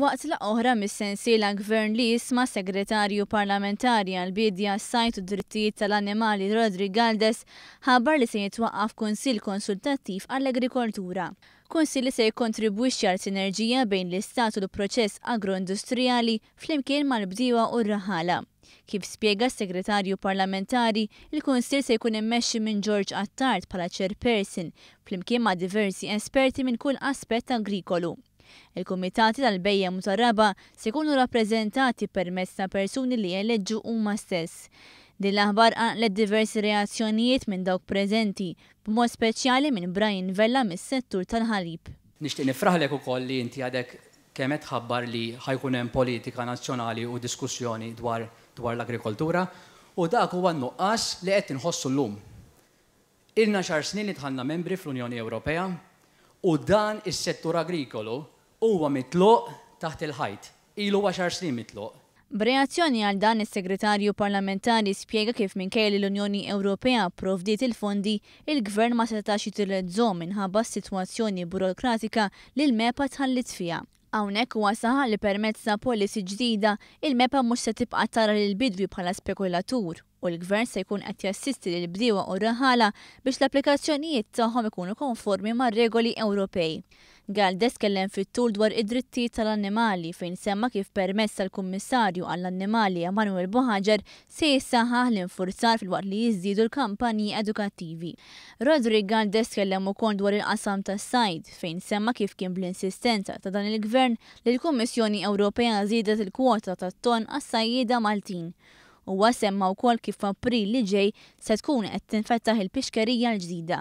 Waqt la oħra mis-sensiela gvern li jisma segretarju parlamentari għal-bidja s sajtu u drittijiet tal-animali Rodri Galdes ħabar li se jitwaqqaf konsil konsultattiv għall-agrikoltura. Konsil li se jkontribwixxi għal sinerġija bejn l-istat u l-proċess agroindustrijali flimkien mal-bdiewa u r-raħala. Kif spiega s-segretarju parlamentari, il-Konsil se jkun immexxi minn George Attart pala chairperson, flimkien ma' diversi esperti minn kull aspett agrikolu. Il-Kumitati tal-Bejja Mutarraba se jkunu rappreżentati permezz ta' persuni li jeleġġu huma stess. Din l-aħbar għanqlet diversi reazzjonijiet minn dawk preżenti, b'mod speċjali minn Brian Vella mis-settur tal-ħalib. Nixtieq nifraħlek ukoll li inti għadek kemm qed ħabbar li ħajkun hemm politika nazzjonali u diskussjoni dwar dwar l-agrikoltura u dak huwa nuqqas li qed inħossu llum. Ilna xar snin li tħanna membri fl-Unjoni Ewropea u dan is-settur agrikolu huwa mitluq taħt il-ħajt. Ilu 10 snin mitluq. B'reazzjoni għal dan is-segretarju parlamentari spjega kif minkejli l-Unjoni Ewropea provdiet il-fondi, il-gvern ma setax jitirizzom minħabba s-sitwazzjoni burokratika li l-mepa tħallit fija. Hawnhekk huwa saħa li permezz ta' policy ġdida il-mepa mhux se tibqa' tara lil bidwi bħala spekulatur u l-gvern se jkun qed jassisti lil bdiewa u raħala biex l-applikazzjonijiet tagħhom ikunu konformi mar-regoli Ewropej. Galdes kellem fit-tul dwar id-dritti tal-annimali fejn semma kif permess tal-Kummissarju għall-Annimali Emanuel Boħaġer se jissaħħaħ l-infurzar fil-waqt li jiżdiedu l-kampanji edukattivi. Rodri Galdes kellem ukoll dwar il-qasam tas-sajd fejn semma kif kien bl-insistenza ta' dan il-Gvern li l-Kummissjoni Ewropea żiedet il-kwota tat-ton għas-sajjieda Maltin u semma wkoll kif April li ġej se tkun qed tinfettaħ il-pixkerija l-ġdida.